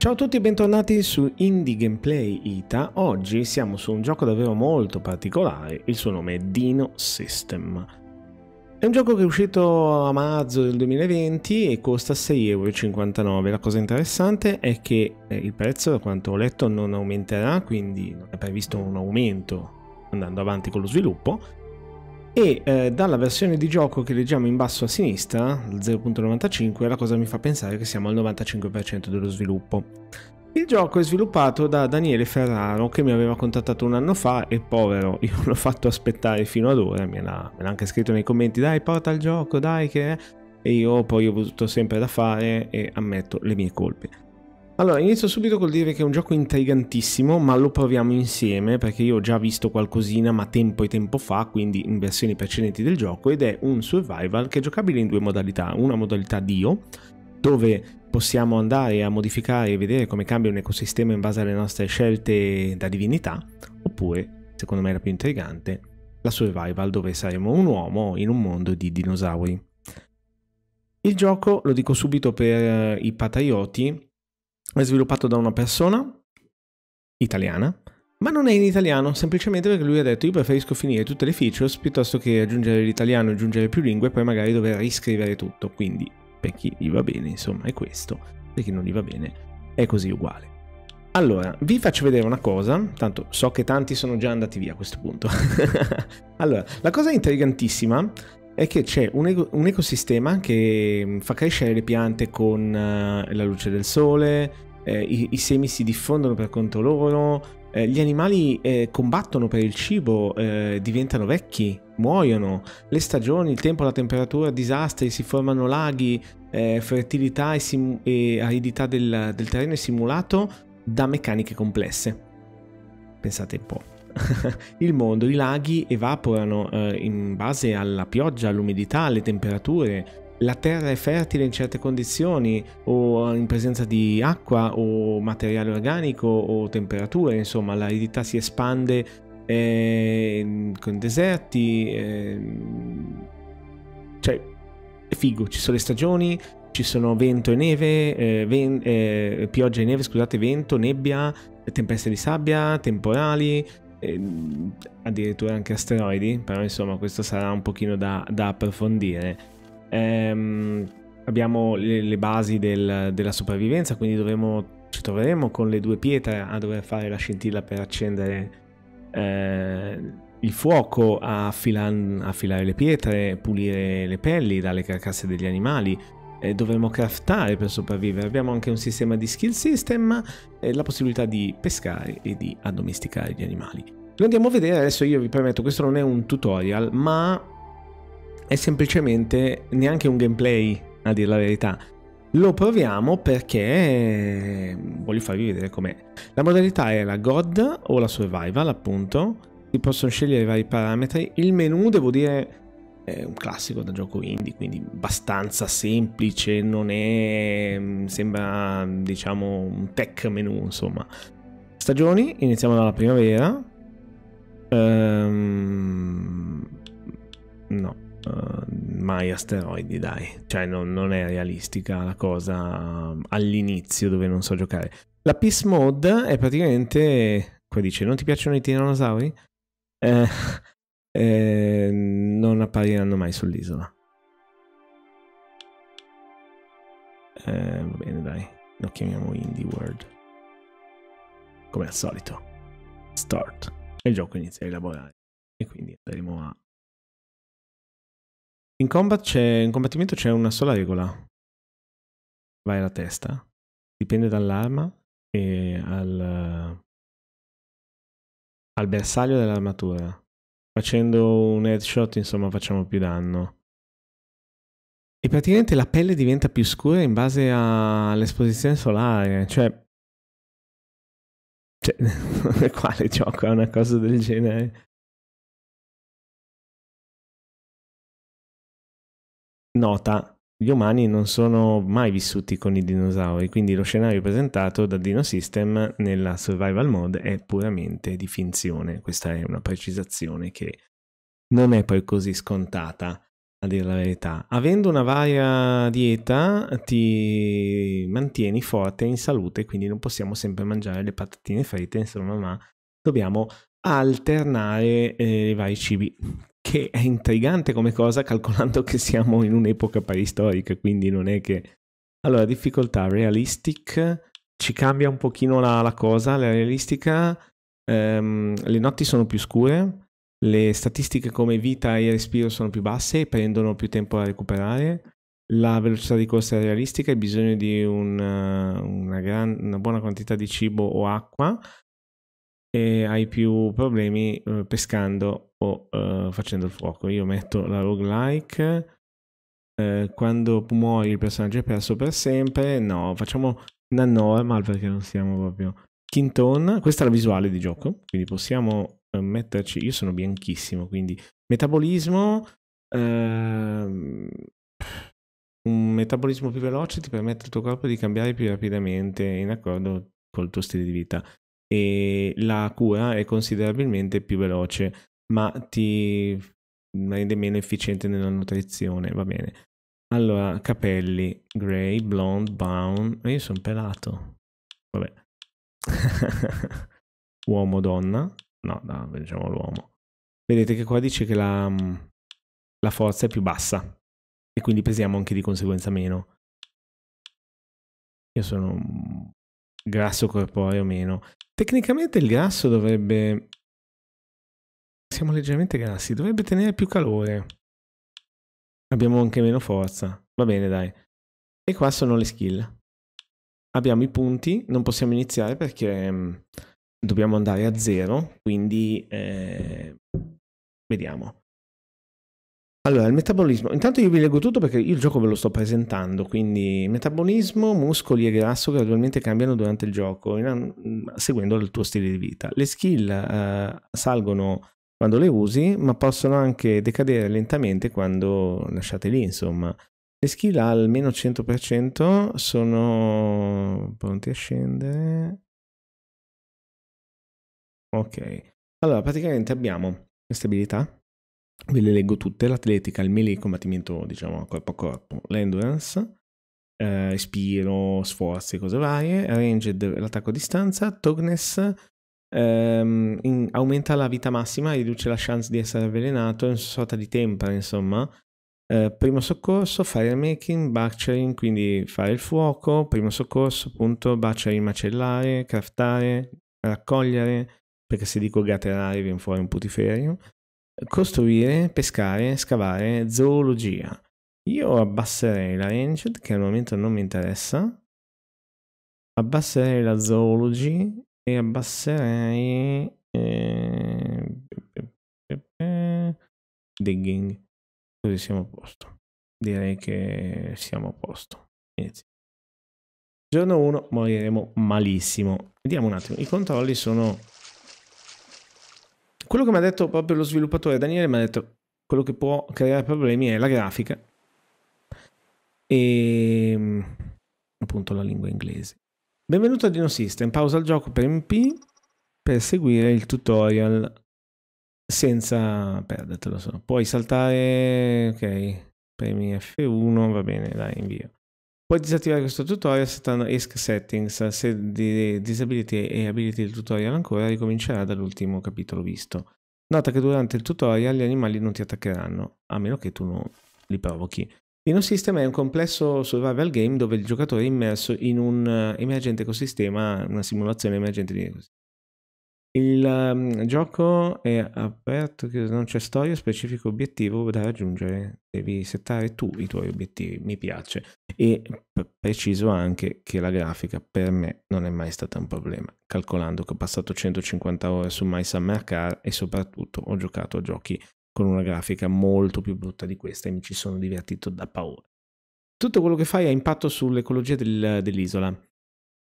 Ciao a tutti e bentornati su Indie Gameplay Ita. Oggi siamo su un gioco davvero molto particolare, il suo nome è Dino System. È un gioco che è uscito a marzo del 2020 e costa 6,59€. La cosa interessante è che eh, il prezzo, da quanto ho letto, non aumenterà, quindi non è previsto un aumento andando avanti con lo sviluppo e eh, dalla versione di gioco che leggiamo in basso a sinistra, il 0.95, la cosa mi fa pensare che siamo al 95% dello sviluppo. Il gioco è sviluppato da Daniele Ferraro che mi aveva contattato un anno fa e povero, io l'ho fatto aspettare fino ad ora, me l'ha, me l'ha anche scritto nei commenti, dai porta il gioco, dai che... E io poi ho avuto sempre da fare e ammetto le mie colpe. Allora, inizio subito col dire che è un gioco intrigantissimo, ma lo proviamo insieme perché io ho già visto qualcosina, ma tempo e tempo fa, quindi in versioni precedenti del gioco, ed è un survival che è giocabile in due modalità, una modalità Dio, dove possiamo andare a modificare e vedere come cambia un ecosistema in base alle nostre scelte da divinità, oppure, secondo me la più intrigante, la survival dove saremo un uomo in un mondo di dinosauri. Il gioco, lo dico subito per eh, i patrioti, è sviluppato da una persona italiana, ma non è in italiano, semplicemente perché lui ha detto io preferisco finire tutte le features piuttosto che aggiungere l'italiano, aggiungere più lingue e poi magari dover riscrivere tutto. Quindi per chi gli va bene, insomma, è questo, per chi non gli va bene, è così uguale. Allora, vi faccio vedere una cosa, tanto so che tanti sono già andati via a questo punto. allora, la cosa intrigantissima è che c'è un, eco- un, ecosistema che mm, fa crescere le piante con uh, la luce del sole, eh, i-, i-, semi si diffondono per conto loro, eh, gli animali eh, combattono per il cibo, eh, diventano vecchi, muoiono, le stagioni, il tempo, la temperatura, disastri, si formano laghi, eh, fertilità e, sim- e aridità del, del terreno è simulato da meccaniche complesse. Pensate un po'. il mondo, i laghi evaporano eh, in base alla pioggia, all'umidità, alle temperature. La terra è fertile in certe condizioni o in presenza di acqua o materiale organico o temperature, insomma l'aridità si espande eh, con deserti, eh, cioè è figo, ci sono le stagioni, ci sono vento e neve, eh, ven- eh, pioggia e neve, scusate, vento, nebbia, tempeste di sabbia, temporali, ehm, addirittura anche asteroidi, però insomma questo sarà un pochino da, da approfondire. Ehm, abbiamo le, le basi del, della sopravvivenza, quindi dovremo ci troveremo con le due pietre a dover fare la scintilla per accendere eh, il fuoco, a, filan- a, filare le pietre, pulire le pelli dalle carcasse degli animali, eh, dovremo craftare per sopravvivere. Abbiamo anche un sistema di skill system e eh, la possibilità di pescare e di addomesticare gli animali. Lo andiamo a vedere adesso, io vi permetto, questo non è un tutorial, ma è semplicemente neanche un gameplay, a dire la verità. Lo proviamo perché voglio farvi vedere com'è. La modalità è la God o la Survival, appunto. Si possono scegliere i vari parametri. Il menu, devo dire, è un classico da gioco indie, quindi abbastanza semplice, non è mm, sembra diciamo un tech menu, insomma. Stagioni, iniziamo dalla primavera. Um, no, uh, mai asteroidi, dai. Cioè non, non è realistica la cosa mm, all'inizio dove non so giocare. La Peace Mode è praticamente... Come dice, non ti piacciono i tiranosauri? Eh, eh, non appariranno mai sull'isola. Eh, va bene, dai. Lo chiamiamo Indie World. Come al solito. Start. E il gioco inizia a elaborare. E quindi andremo a... In, combat in combattimento c'è una sola regola. Vai alla testa. Dipende dall'arma e al, eh, al bersaglio dell'armatura facendo un headshot insomma facciamo più danno. E praticamente la pelle diventa più scura in base all'esposizione solare, cioè... Cioè, quale gioco è una cosa del genere? Nota, gli umani non sono mai vissuti con i dinosauri, quindi lo scenario presentato da Dino System nella survival mode è puramente di finzione. Questa è una precisazione che non è poi così scontata, a dire la verità. Avendo una varia dieta ti mantieni forte in salute, quindi non possiamo sempre mangiare le patatine fritte, insomma, ma dobbiamo alternare eh, i vari cibi che è intrigante come cosa calcolando che siamo in un'epoca preistorica, quindi non è che... Allora, difficoltà, realistic, ci cambia un pochino la, la cosa, la realistica, ehm, le notti sono più scure, le statistiche come vita e respiro sono più basse e prendono più tempo a recuperare, la velocità di corsa è realistica, hai bisogno di una, una, gran, una buona quantità di cibo o acqua, e hai più problemi eh, pescando o eh, facendo il fuoco. Io metto la roguelike. Eh, quando muori il personaggio è perso per sempre. No, facciamo una normal perché non siamo proprio. Kinton, questa è la visuale di gioco, quindi possiamo eh, metterci. Io sono bianchissimo, quindi metabolismo. Ehm, un metabolismo più veloce ti permette al tuo corpo di cambiare più rapidamente in accordo col tuo stile di vita e la cura è considerabilmente più veloce, ma ti rende meno efficiente nella nutrizione, va bene. Allora, capelli, grey, blonde, brown, io sono pelato, vabbè. uomo, donna, no, no, diciamo l'uomo. Vedete che qua dice che la, mm, la forza è più bassa e quindi pesiamo anche di conseguenza meno. Io sono mm, grasso corporeo o meno. Tecnicamente il grasso dovrebbe... Siamo leggermente grassi, dovrebbe tenere più calore. Abbiamo anche meno forza. Va bene, dai. E qua sono le skill. Abbiamo i punti, non possiamo iniziare perché mm, dobbiamo andare a zero, quindi eh, vediamo. Allora, il metabolismo. Intanto io vi leggo tutto perché io il gioco ve lo sto presentando, quindi metabolismo, muscoli e grasso gradualmente cambiano durante il gioco, in, seguendo il tuo stile di vita. Le skill eh, salgono quando le usi, ma possono anche decadere lentamente quando lasciate lì, insomma. Le skill al meno 100% sono pronti a scendere. Ok. Allora, praticamente abbiamo queste abilità ve le leggo tutte, l'atletica, il melee, il combattimento diciamo corpo a corpo, l'endurance, eh, respiro, sforzi, cose varie, ranged, l'attacco a distanza, togness, ehm, in, aumenta la vita massima, riduce la chance di essere avvelenato, è una sorta di tempra insomma, eh, primo soccorso, fire making, butchering, quindi fare il fuoco, primo soccorso, appunto, butchering, macellare, craftare, raccogliere, perché se dico gatterare viene fuori un putiferio, costruire, pescare, scavare, zoologia. Io abbasserei la ranged che al momento non mi interessa. Abbasserei la zoology e abbasserei eh, digging. Così siamo a posto. Direi che siamo a posto. Inizio. Giorno 1 moriremo malissimo. Vediamo un attimo. I controlli sono quello che mi ha detto proprio lo sviluppatore Daniele mi ha detto quello che può creare problemi è la grafica e mm, appunto la lingua inglese. Benvenuto a Dino System, pausa il gioco per MP per seguire il tutorial senza perdertelo. So. Puoi saltare, ok, premi F1, va bene, dai, invio. Puoi disattivare questo tutorial saltando ESC Settings, se disability e ability il tutorial ancora ricomincerà dall'ultimo capitolo visto. Nota che durante il tutorial gli animali non ti attaccheranno, a meno che tu non li provochi. Linux System è un complesso survival game dove il giocatore è immerso in un eh, emergente ecosistema, una simulazione emergente di ecosistema il um, gioco è aperto, non c'è storia, specifico obiettivo da raggiungere, devi settare tu i tuoi obiettivi, mi piace. E preciso anche che la grafica per me non è mai stata un problema, calcolando che ho passato 150 ore su My Summer Car e soprattutto ho giocato a giochi con una grafica molto più brutta di questa e mi ci sono divertito da paura. Tutto quello che fai ha impatto sull'ecologia del, dell'isola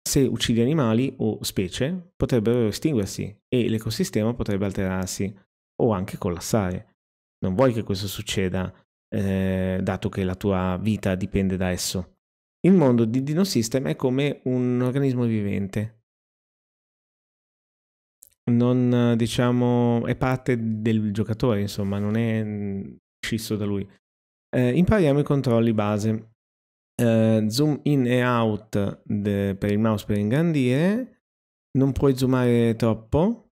se uccidi animali o specie potrebbero estinguersi e l'ecosistema potrebbe alterarsi o anche collassare. Non vuoi che questo succeda, eh, dato che la tua vita dipende da esso. Il mondo di Dino System è come un organismo vivente. Non diciamo, è parte del giocatore, insomma, non è mm, scisso da lui. Eh, impariamo i controlli base uh, zoom in e out de, per il mouse per ingrandire, non puoi zoomare troppo,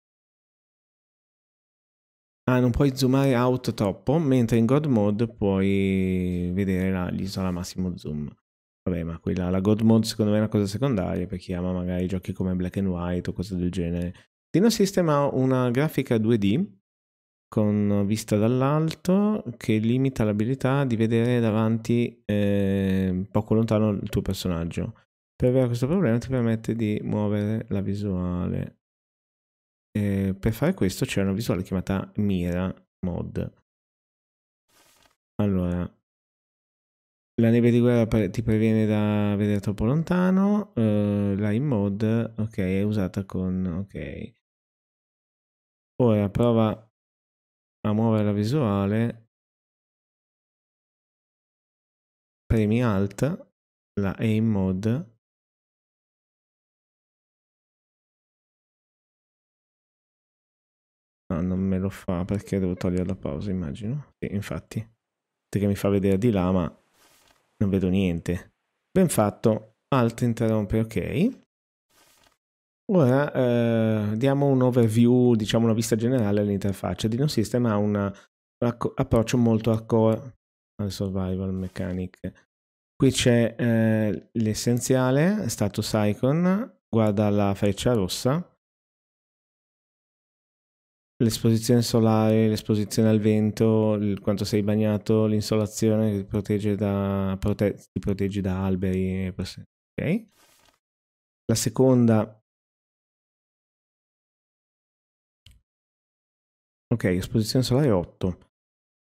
ah non puoi zoomare out troppo, mentre in God Mode puoi vedere la, gli massimo zoom. Vabbè, ma quella, la God Mode secondo me è una cosa secondaria per chi ama magari giochi come Black and White o cose del genere. Dino System ha una grafica 2D con vista dall'alto che limita l'abilità di vedere davanti eh, poco lontano il tuo personaggio. Per avere questo problema ti permette di muovere la visuale. Eh, per fare questo c'è una visuale chiamata Mira Mod. Allora, la nebbia di guerra ti previene da vedere troppo lontano. Uh, la in mod, ok, è usata con ok. Ora prova a muovere la visuale, premi Alt, la Aim Mode, No, non me lo fa perché devo togliere la pausa, immagino. Sì, infatti. Perché mi fa vedere di là, ma non vedo niente. Ben fatto. Alt interrompe, ok. Ora eh, diamo un overview, diciamo una vista generale all'interfaccia. Dino System ha un approccio molto hardcore al survival mechanic. Qui c'è eh, l'essenziale, status icon, guarda la freccia rossa, l'esposizione solare, l'esposizione al vento, il, quanto sei bagnato, l'insolazione che ti protegge da, prote, ti protegge da alberi. Ok. La seconda Ok, esposizione solare 8.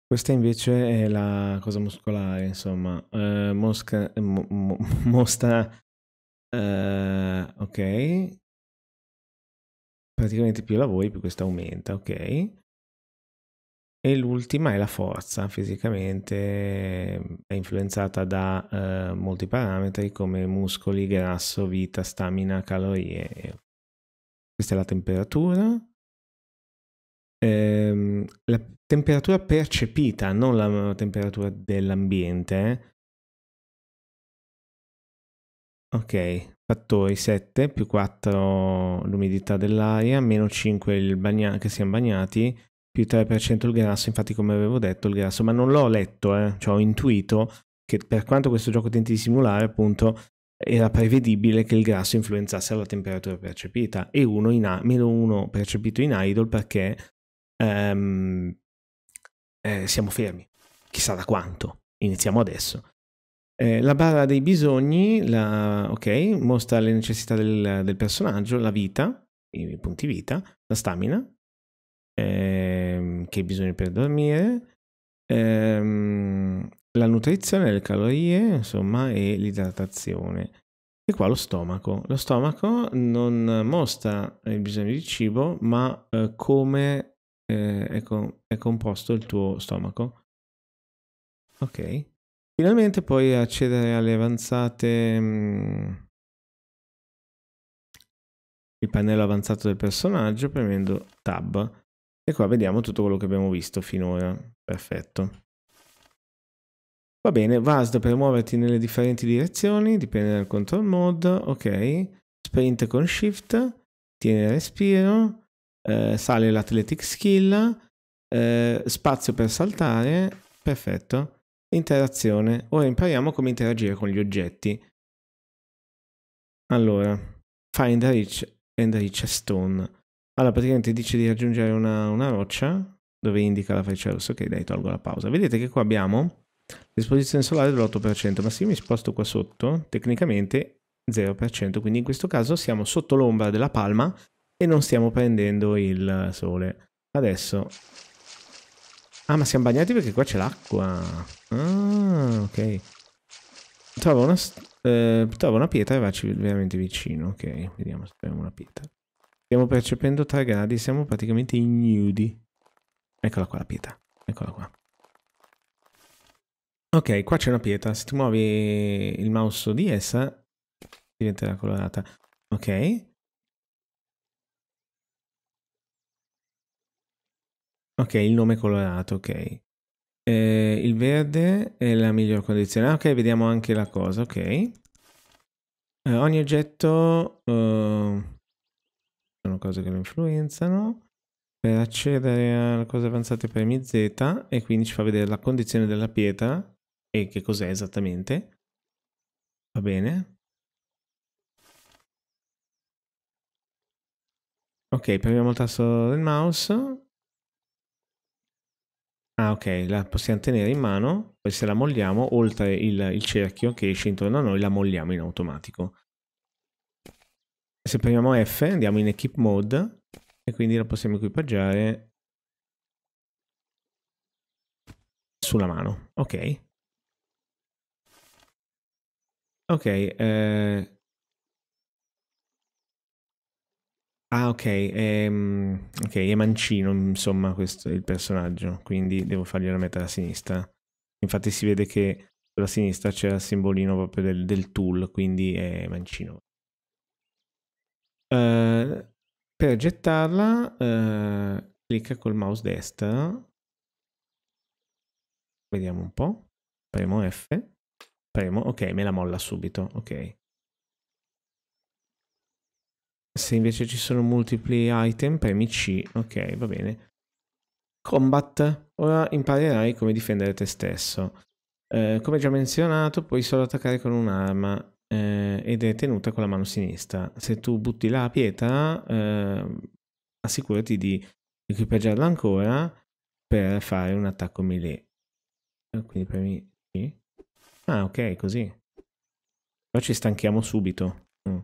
Questa invece è la cosa muscolare, insomma. Uh, mosca, mo, mo, mostra... Uh, ok. Praticamente più lavori, più questa aumenta, ok. E l'ultima è la forza, fisicamente eh, è influenzata da uh, molti parametri come muscoli, grasso, vita, stamina, calorie. Questa è la temperatura, ehm, la temperatura percepita, non la temperatura dell'ambiente. Eh. Ok, fattori 7 più 4 l'umidità dell'aria, meno 5 il bagna- che siamo bagnati, più 3% il grasso, infatti come avevo detto il grasso, ma non l'ho letto, eh. cioè ho intuito che per quanto questo gioco tenti di simulare appunto era prevedibile che il grasso influenzasse la temperatura percepita e 1 in a- meno 1 percepito in idle perché ehm, eh, siamo fermi, chissà da quanto, iniziamo adesso. Eh, la barra dei bisogni, la, ok, mostra le necessità del, del, personaggio, la vita, i punti vita, la stamina, ehm, che bisogna per dormire, ehm, la nutrizione, le calorie, insomma, e l'idratazione. E qua lo stomaco. Lo stomaco non mostra il bisogno di cibo, ma eh, come eh, è, con, è composto il tuo stomaco. Ok. Finalmente puoi accedere alle avanzate... Mh, mm, il pannello avanzato del personaggio premendo tab e qua vediamo tutto quello che abbiamo visto finora. Perfetto. Va bene, VASD per muoverti nelle differenti direzioni, dipende dal control mode, ok. Sprint con shift, tieni il respiro, eh, sale l'athletic skill, eh, spazio per saltare, perfetto, interazione. Ora impariamo come interagire con gli oggetti. Allora, find a rich and rich a stone. Allora, praticamente dice di raggiungere una, una roccia, dove indica la freccia rossa. Ok, dai, tolgo la pausa. Vedete che qua abbiamo l'esposizione solare dell'8%, ma se io mi sposto qua sotto, tecnicamente 0%, quindi in questo caso siamo sotto l'ombra della palma e non stiamo prendendo il sole. Adesso... Ah, ma siamo bagnati perché qua c'è l'acqua. Ah, ok. Trovo una, eh, trovo una pietra e vaci veramente vicino. Ok, vediamo se troviamo una pietra. Stiamo percependo 3 gradi, siamo praticamente ignudi. Eccola qua la pietra. Eccola qua. Ok, qua c'è una pietra. Se ti muovi il mouse di essa, diventerà colorata. Ok. Ok, il nome colorato, ok. Eh, il verde è la miglior condizione. Ah, ok, vediamo anche la cosa, ok. Eh, ogni oggetto... Eh, sono cose che lo influenzano. Per accedere alle cose avanzate premi Z e quindi ci fa vedere la condizione della pietra e che cos'è esattamente. Va bene. Ok, premiamo il tasto del mouse Ah, ok, la possiamo tenere in mano, poi se la molliamo, oltre il, il cerchio che esce intorno a noi, la molliamo in automatico. Se premiamo F andiamo in Equip Mode e quindi la possiamo equipaggiare sulla mano. Ok. Ok, eh, Ah, ok. Ehm, ok, è mancino, insomma, questo è il personaggio, quindi devo fargli la metà a sinistra. Infatti si vede che sulla sinistra c'è il simbolino proprio del, del, tool, quindi è mancino. Uh, per gettarla, uh, clicca col mouse destra. Vediamo un po'. Premo F. Premo, ok, me la molla subito, ok. Se invece ci sono multipli item, premi C. Ok, va bene. Combat. Ora imparerai come difendere te stesso. Eh, come già menzionato, puoi solo attaccare con un'arma eh, ed è tenuta con la mano sinistra. Se tu butti la pietra, eh, assicurati di equipaggiarla ancora per fare un attacco melee. Eh, quindi premi C. Ah, ok, così. Però ci stanchiamo subito. Mm.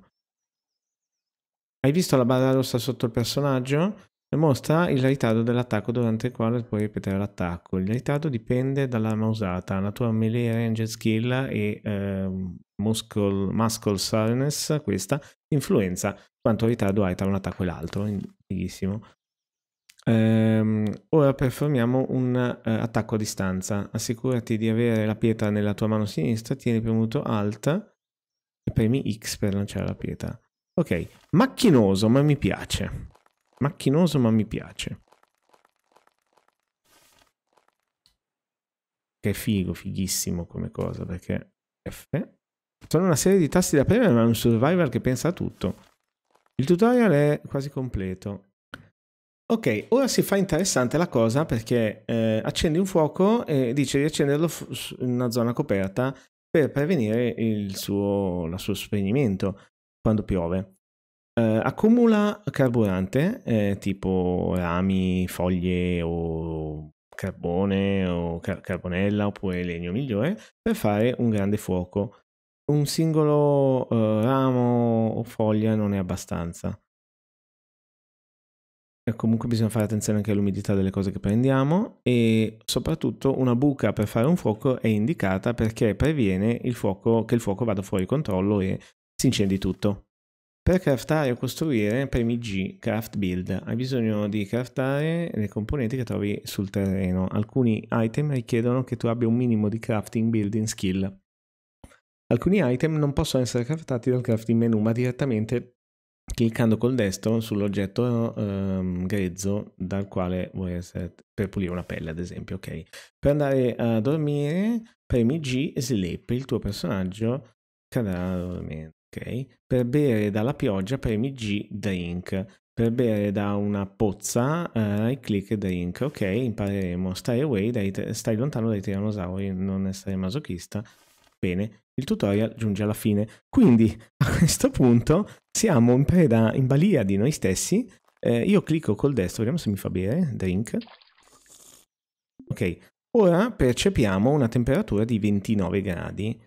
Hai visto la barra rossa sotto il personaggio? Mostra il ritardo dell'attacco durante il quale puoi ripetere l'attacco. Il ritardo dipende dall'arma usata, la tua melee range skill e eh, muscle, muscle soreness, questa, influenza quanto ritardo hai tra un attacco e l'altro. Fighissimo. Ehm, ora performiamo un uh, attacco a distanza. Assicurati di avere la pietra nella tua mano sinistra, tieni premuto Alt e premi X per lanciare la pietra. Ok, macchinoso, ma mi piace. Macchinoso, ma mi piace. Che figo, fighissimo come cosa, perché F. Sono una serie di tasti da premere, ma è un survival che pensa a tutto. Il tutorial è quasi completo. Ok, ora si fa interessante la cosa perché eh, accendi un fuoco e dice di accenderlo in una zona coperta per prevenire suo, il suo spegnimento quando piove. Uh, accumula carburante eh, tipo rami, foglie o carbone o car- carbonella oppure legno migliore per fare un grande fuoco. Un singolo uh, ramo o foglia non è abbastanza. comunque bisogna fare attenzione anche all'umidità delle cose che prendiamo e soprattutto una buca per fare un fuoco è indicata perché previene il fuoco, che il fuoco vada fuori controllo e si incendi tutto. Per craftare o costruire premi G, craft build. Hai bisogno di craftare le componenti che trovi sul terreno. Alcuni item richiedono che tu abbia un minimo di crafting building skill. Alcuni item non possono essere craftati dal crafting menu, ma direttamente cliccando col destro sull'oggetto ehm, grezzo dal quale vuoi essere per pulire una pelle, ad esempio, ok? Per andare a dormire premi G e sleep, il tuo personaggio cadrà a dormire. Okay. Per bere dalla pioggia premi G drink. Per bere da una pozza eh, click drink. Ok, impareremo. Stay away, dai, stai lontano dai tiranosauri, non essere masochista. Bene, il tutorial giunge alla fine. Quindi a questo punto siamo in preda, in balia di noi stessi. Eh, io clicco col destro, vediamo se mi fa bere. Drink. Ok, ora percepiamo una temperatura di 29 gradi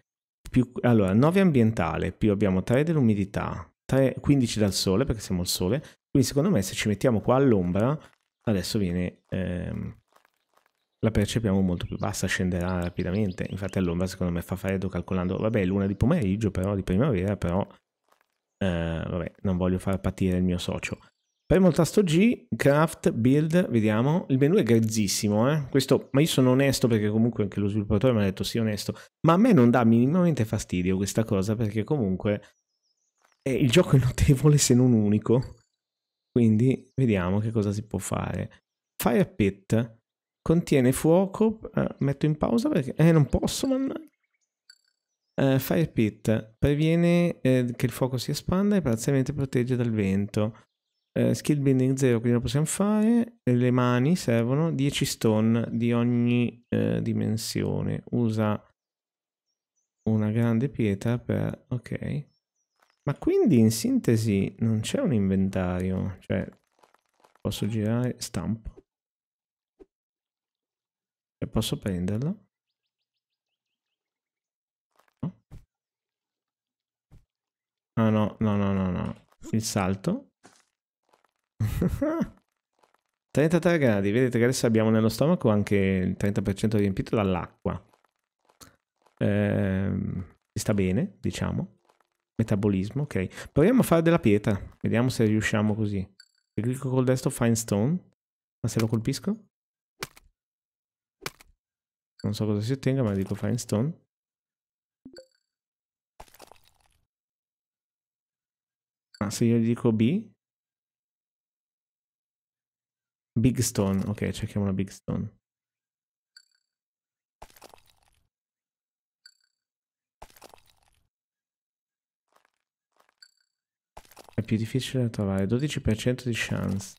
più, allora 9 ambientale, più abbiamo 3 dell'umidità, 3, 15 dal sole perché siamo al sole, quindi secondo me se ci mettiamo qua all'ombra adesso viene, ehm, la percepiamo molto più bassa, scenderà rapidamente, infatti all'ombra secondo me fa freddo calcolando, vabbè luna di pomeriggio però, di primavera però, eh, vabbè non voglio far patire il mio socio. Premo il tasto G, craft, build, vediamo. Il menu è grezzissimo, eh? Questo, ma io sono onesto perché comunque anche lo sviluppatore mi ha detto sì, onesto. Ma a me non dà minimamente fastidio questa cosa perché comunque eh, il gioco è notevole se non unico. Quindi vediamo che cosa si può fare. Fire Pit contiene fuoco. Eh, metto in pausa perché... Eh, non posso, mannaggia. Uh, eh, Fire Pit previene eh, che il fuoco si espanda e parzialmente protegge dal vento. Eh, skill building 0, quindi lo possiamo fare. Eh, le mani servono 10 stone di ogni eh, dimensione. Usa una grande pietra per... ok. Ma quindi in sintesi non c'è un inventario, cioè posso girare stampo. E posso prenderlo Ah no, no, no, no, no. Il salto. 33 gradi, vedete che adesso abbiamo nello stomaco anche il 30% riempito dall'acqua. Ehm, sta bene, diciamo. Metabolismo, ok. Proviamo a fare della pietra, vediamo se riusciamo così. Se clicco col destro, find stone. Ma se lo colpisco? Non so cosa si ottenga, ma dico find stone. Ma ah, se io gli dico B, Big Stone, ok, cerchiamo la Big Stone. È più difficile da trovare, 12% di chance.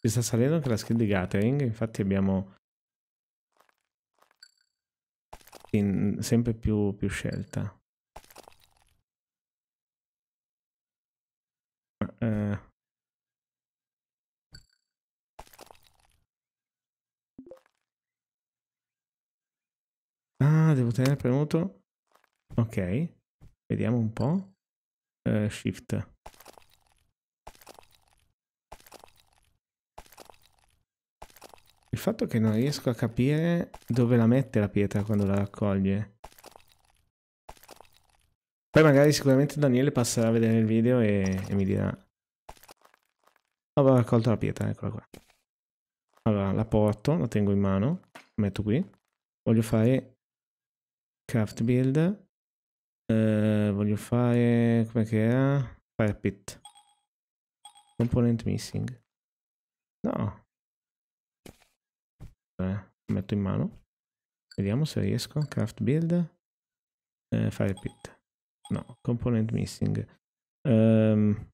Ci sta salendo anche la skill di Gathering, infatti abbiamo sempre più, più scelta. Eh. Ah, devo tenere premuto. Ok. Vediamo un po'. Eh, shift. Il fatto che non riesco a capire dove la mette la pietra quando la raccoglie. Poi magari sicuramente Daniele passerà a vedere il video e, e mi dirà Avevo raccolto la pietra, eccola qua. Allora, la porto, la tengo in mano, la metto qui. Voglio fare craft build. Eh, voglio fare... come che era? Fire pit. Component missing. No. Beh, metto in mano. Vediamo se riesco. Craft build. Eh, fire pit. No, component missing. Um,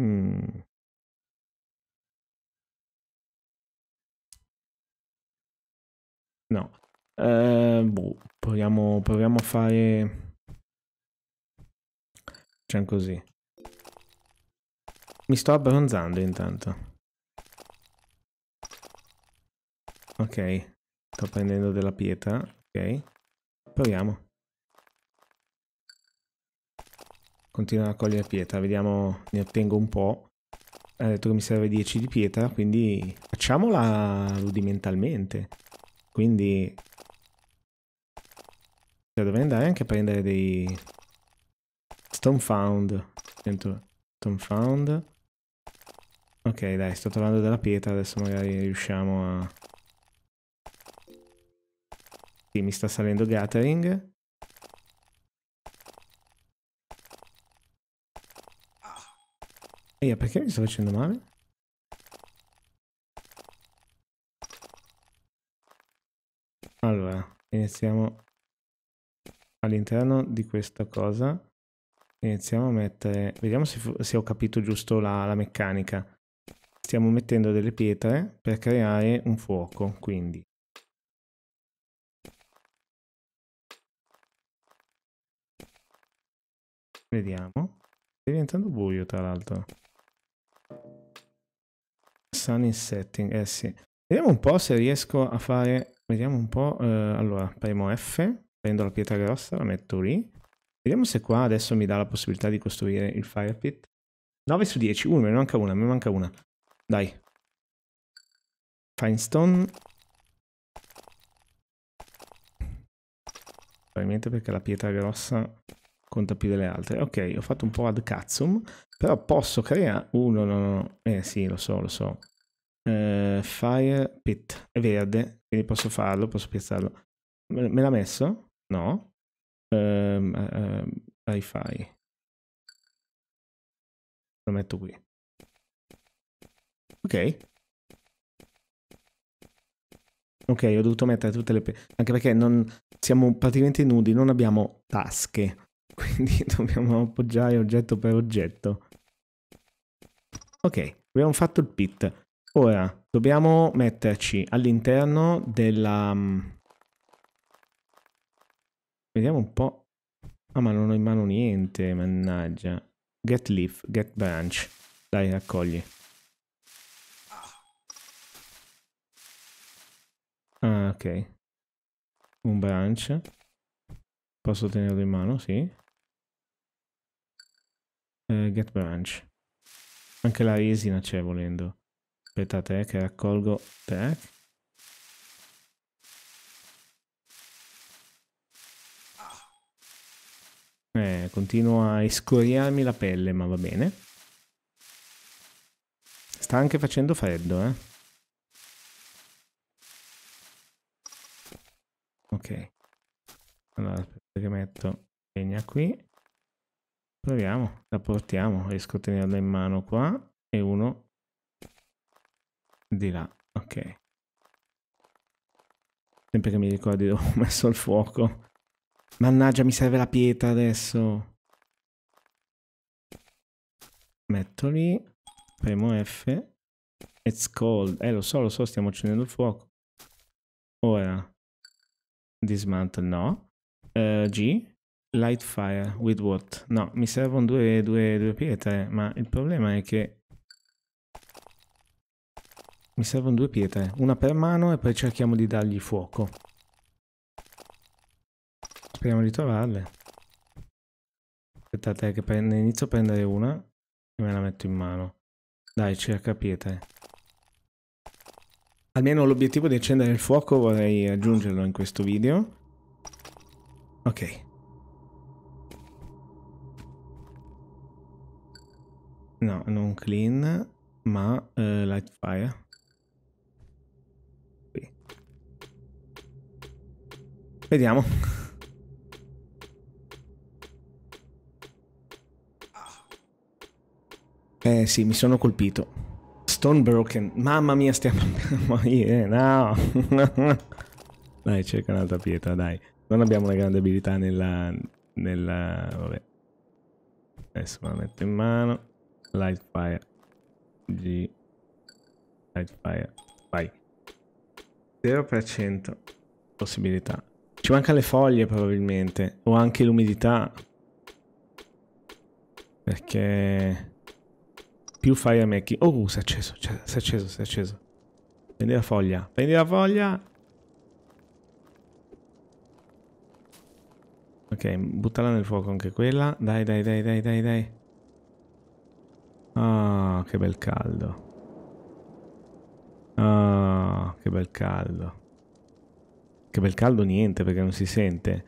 Mm. No. Eh, boh, proviamo, proviamo a fare... Facciamo così. Mi sto abbronzando intanto. Ok. Sto prendendo della pietra. Ok. Proviamo. Continuano a cogliere pietra, vediamo, ne ottengo un po'. Ha detto che mi serve 10 di pietra, quindi facciamola rudimentalmente. Quindi... Cioè, dovrei andare anche a prendere dei... Stone found. Stone found. Ok, dai, sto trovando della pietra, adesso magari riusciamo a... Sì, mi sta salendo gathering. Eia, perché mi sto facendo male? Allora, iniziamo all'interno di questa cosa. Iniziamo a mettere... Vediamo se, se ho capito giusto la, la meccanica. Stiamo mettendo delle pietre per creare un fuoco, quindi... Vediamo. Sta diventando buio, tra l'altro. Sun in setting, eh sì. Vediamo un po' se riesco a fare, vediamo un po', eh, allora, premo F, prendo la pietra grossa, la metto lì. Vediamo se qua adesso mi dà la possibilità di costruire il fire pit. 9 su 10, uh, me ne manca una, me ne manca una. Dai. Fine stone. Probabilmente perché la pietra grossa conta più delle altre. Ok, ho fatto un po' ad cazzum, però posso creare... Uh, no, no, no. Eh sì, lo so, lo so. Uh, fire Pit è verde, quindi posso farlo, posso piazzarlo. Me, me l'ha messo? No. Um, uh, Hi-Fi. Lo metto qui. Ok. Ok, ho dovuto mettere tutte le... Anche perché non... siamo praticamente nudi, non abbiamo tasche. Quindi dobbiamo appoggiare oggetto per oggetto. Ok, abbiamo fatto il pit. Ora, dobbiamo metterci all'interno della... Mm, vediamo un po'. Ah, ma non ho in mano niente, mannaggia. Get leaf, get branch. Dai, raccogli. Ah, ok. Un branch. Posso tenerlo in mano, sì. Uh, get branch. Anche la resina c'è volendo. Aspettate che raccolgo Tac. Eh, continuo a escoriarmi la pelle, ma va bene. Sta anche facendo freddo, eh. Ok. Allora, aspetta che metto legna qui. Proviamo, la portiamo, riesco a tenerla in mano qua e uno di là, ok. Sempre che mi ricordi dove ho messo il fuoco. Mannaggia, mi serve la pietra adesso. Metto lì. Premo F. It's cold. Eh, lo so, lo so, stiamo accendendo il fuoco. Ora. Dismantle, no. Uh, G. Light fire with what? No, mi servono due, due, due pietre, ma il problema è che mi servono due pietre, una per mano e poi cerchiamo di dargli fuoco. Speriamo di trovarle. Aspettate che prende, inizio a prendere una e me la metto in mano. Dai, cerca pietre. Almeno l'obiettivo di accendere il fuoco vorrei aggiungerlo in questo video. Ok. No, non clean, ma uh, light fire. Vediamo. Eh sì, mi sono colpito. Stonebroken. Mamma mia, stiamo a morire. No. dai, cerca un'altra pietra, dai. Non abbiamo una grande abilità nella... nella... vabbè. Adesso me la metto in mano. Lightfire. G. Lightfire. Vai. 0% possibilità. Ci mancano le foglie probabilmente. O anche l'umidità. Perché... Più fire a Oh, uh, si è acceso, si è acceso, si è acceso. Prendi la foglia. Prendi la foglia. Ok, buttala nel fuoco anche quella. Dai, dai, dai, dai, dai, dai. Ah, oh, che bel caldo. Ah, oh, che bel caldo. Che bel caldo niente perché non si sente.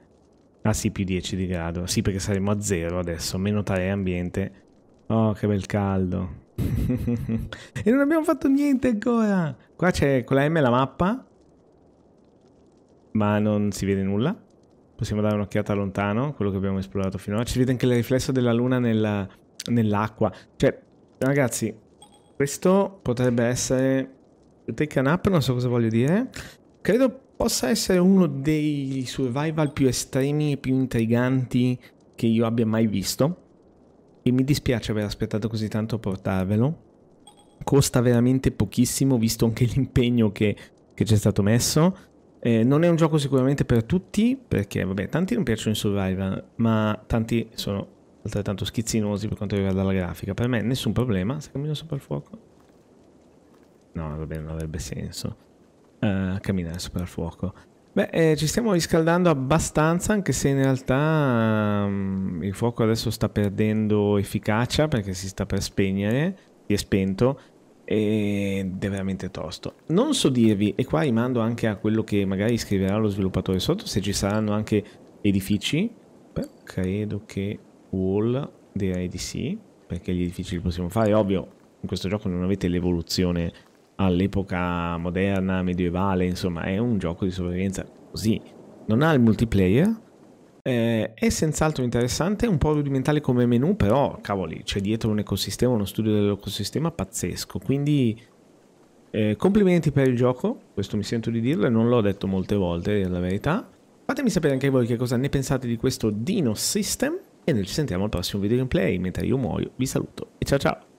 Ah sì, più 10 di grado. Sì, perché saremo a zero adesso, meno 3 ambiente. Oh, che bel caldo. e non abbiamo fatto niente ancora. Qua c'è con la M la mappa. Ma non si vede nulla. Possiamo dare un'occhiata lontano, quello che abbiamo esplorato finora. Ci vede anche il riflesso della luna nell'acqua. cioè, ragazzi, questo potrebbe essere... Take a nap, non so cosa voglio dire. Credo possa essere uno dei survival più estremi e più intriganti che io abbia mai visto e mi dispiace aver aspettato così tanto a portarvelo. Costa veramente pochissimo visto anche l'impegno che, che c'è stato messo. Eh, non è un gioco sicuramente per tutti perché vabbè tanti non piacciono i survival ma tanti sono altrettanto schizzinosi per quanto riguarda la grafica. Per me nessun problema. Se cammino sopra il fuoco? No, vabbè non avrebbe senso camminare sopra il fuoco. Beh, eh, ci stiamo riscaldando abbastanza, anche se in realtà um, il fuoco adesso sta perdendo efficacia perché si sta per spegnere, si è spento ed è veramente tosto. Non so dirvi, e qua rimando anche a quello che magari scriverà lo sviluppatore sotto, se ci saranno anche edifici, Beh, credo che wall direi di sì, perché gli edifici li possiamo fare, ovvio in questo gioco non avete l'evoluzione all'epoca moderna, medievale, insomma è un gioco di sopravvivenza così. Non ha il multiplayer, eh, è senz'altro interessante, un po' rudimentale come menu, però cavoli, c'è dietro un ecosistema, uno studio dell'ecosistema pazzesco, quindi eh, complimenti per il gioco, questo mi sento di dirlo e non l'ho detto molte volte, è la verità. Fatemi sapere anche voi che cosa ne pensate di questo Dino System e noi ci sentiamo al prossimo video gameplay, mentre io muoio vi saluto e ciao ciao!